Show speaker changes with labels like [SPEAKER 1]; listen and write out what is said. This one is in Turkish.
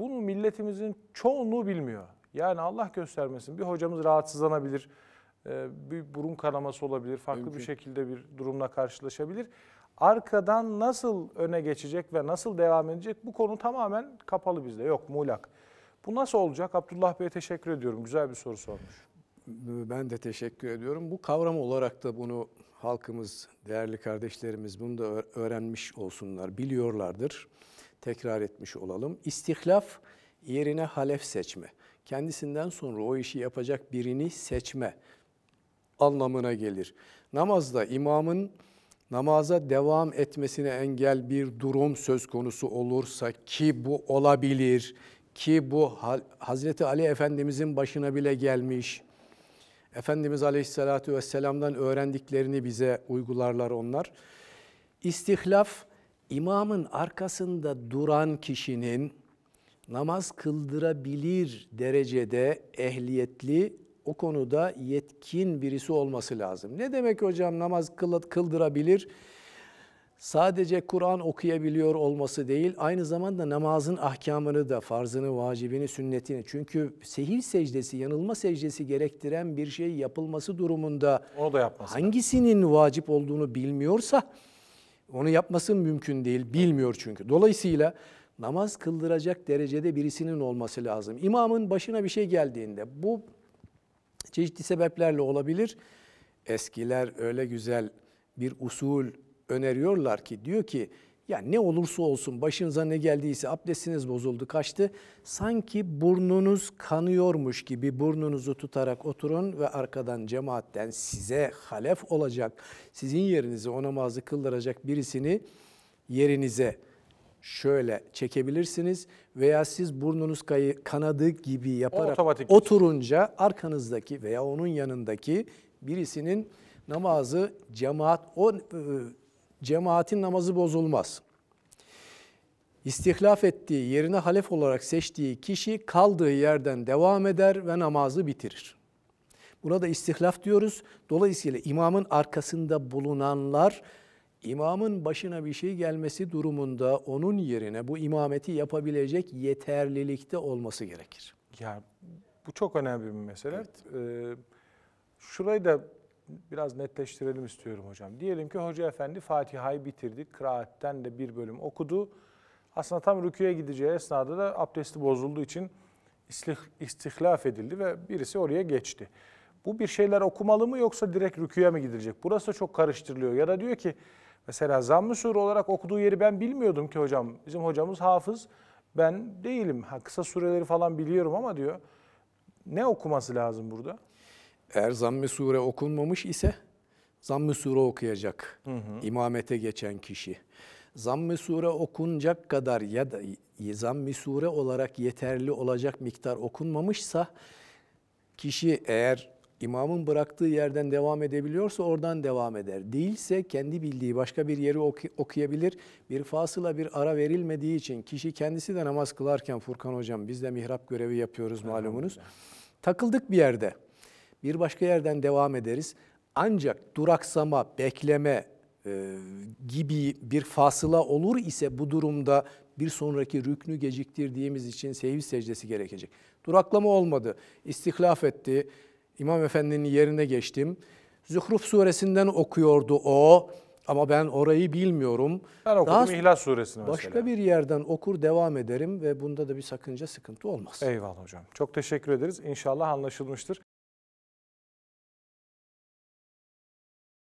[SPEAKER 1] Bunu milletimizin çoğunluğu bilmiyor. Yani Allah göstermesin bir hocamız rahatsızlanabilir, e, bir burun kanaması olabilir, farklı Mümkün. bir şekilde bir durumla karşılaşabilir. Arkadan nasıl öne geçecek ve nasıl devam edecek bu konu tamamen kapalı
[SPEAKER 2] bizde. Yok muğlak. Bu nasıl olacak? Abdullah Bey'e teşekkür ediyorum. Güzel bir soru sormuş. Ben de teşekkür ediyorum. Bu kavram olarak da bunu halkımız, değerli kardeşlerimiz bunu da öğrenmiş olsunlar, biliyorlardır tekrar etmiş olalım. İstihlaf yerine halef seçme. Kendisinden sonra o işi yapacak birini seçme anlamına gelir. Namazda imamın namaza devam etmesine engel bir durum söz konusu olursa ki bu olabilir ki bu Hazreti Ali Efendimizin başına bile gelmiş. Efendimiz Aleyhisselatü Vesselam'dan öğrendiklerini bize uygularlar onlar. İstihlaf imamın arkasında duran kişinin namaz kıldırabilir derecede ehliyetli, o konuda yetkin birisi olması lazım. Ne demek hocam namaz kıldırabilir? Sadece Kur'an okuyabiliyor olması değil, aynı zamanda namazın ahkamını da, farzını, vacibini, sünnetini. Çünkü sehir secdesi, yanılma secdesi gerektiren bir şey yapılması durumunda Onu da hangisinin vacip olduğunu bilmiyorsa onu yapması mümkün değil, bilmiyor çünkü. Dolayısıyla namaz kıldıracak derecede birisinin olması lazım. İmamın başına bir şey geldiğinde bu çeşitli sebeplerle olabilir. Eskiler öyle güzel bir usul öneriyorlar ki diyor ki yani ne olursa olsun başınıza ne geldiyse abdestiniz bozuldu kaçtı. Sanki burnunuz kanıyormuş gibi burnunuzu tutarak oturun ve arkadan cemaatten size halef olacak, sizin yerinizi ona namazı kıldıracak birisini yerinize şöyle çekebilirsiniz veya siz burnunuz kanadı gibi yaparak oturunca arkanızdaki veya onun yanındaki birisinin namazı cemaat o e, Cemaatin namazı bozulmaz. İstihlaf ettiği, yerine halef olarak seçtiği kişi kaldığı yerden devam eder ve namazı bitirir. Buna da istihlaf diyoruz. Dolayısıyla imamın arkasında bulunanlar imamın başına bir şey gelmesi durumunda onun yerine bu imameti yapabilecek yeterlilikte olması gerekir. Ya bu çok önemli bir mesele.
[SPEAKER 1] Evet. Ee, şurayı da biraz netleştirelim istiyorum hocam. Diyelim ki Hoca Efendi Fatiha'yı bitirdi. Kıraatten de bir bölüm okudu. Aslında tam rüküye gideceği esnada da abdesti bozulduğu için istihlaf edildi ve birisi oraya geçti. Bu bir şeyler okumalı mı yoksa direkt rüküye mi gidilecek? Burası da çok karıştırılıyor. Ya da diyor ki mesela zamm-ı sur olarak okuduğu yeri ben bilmiyordum ki hocam. Bizim hocamız hafız ben
[SPEAKER 2] değilim. Ha, kısa sureleri falan biliyorum ama diyor ne okuması lazım burada? Eğer zamm-ı sure okunmamış ise zamm-ı sure okuyacak hı hı. imamete geçen kişi. Zamm-ı sure okunacak kadar ya da zamm-ı sure olarak yeterli olacak miktar okunmamışsa kişi eğer imamın bıraktığı yerden devam edebiliyorsa oradan devam eder. Değilse kendi bildiği başka bir yeri oku okuyabilir. Bir fasıla bir ara verilmediği için kişi kendisi de namaz kılarken Furkan hocam biz de mihrap görevi yapıyoruz malumunuz. Takıldık bir yerde. Bir başka yerden devam ederiz. Ancak duraksama, bekleme e, gibi bir fasıla olur ise bu durumda bir sonraki rüknü geciktirdiğimiz için sehvi secdesi gerekecek. Duraklama olmadı, istihlaf etti, İmam Efendi'nin yerine geçtim. Zuhruf suresinden okuyordu o ama ben orayı bilmiyorum. Ben okudum Daha, İhlas suresini başka mesela. Başka bir yerden okur devam ederim ve bunda da bir sakınca sıkıntı olmaz. Eyvallah hocam. Çok teşekkür ederiz. İnşallah anlaşılmıştır.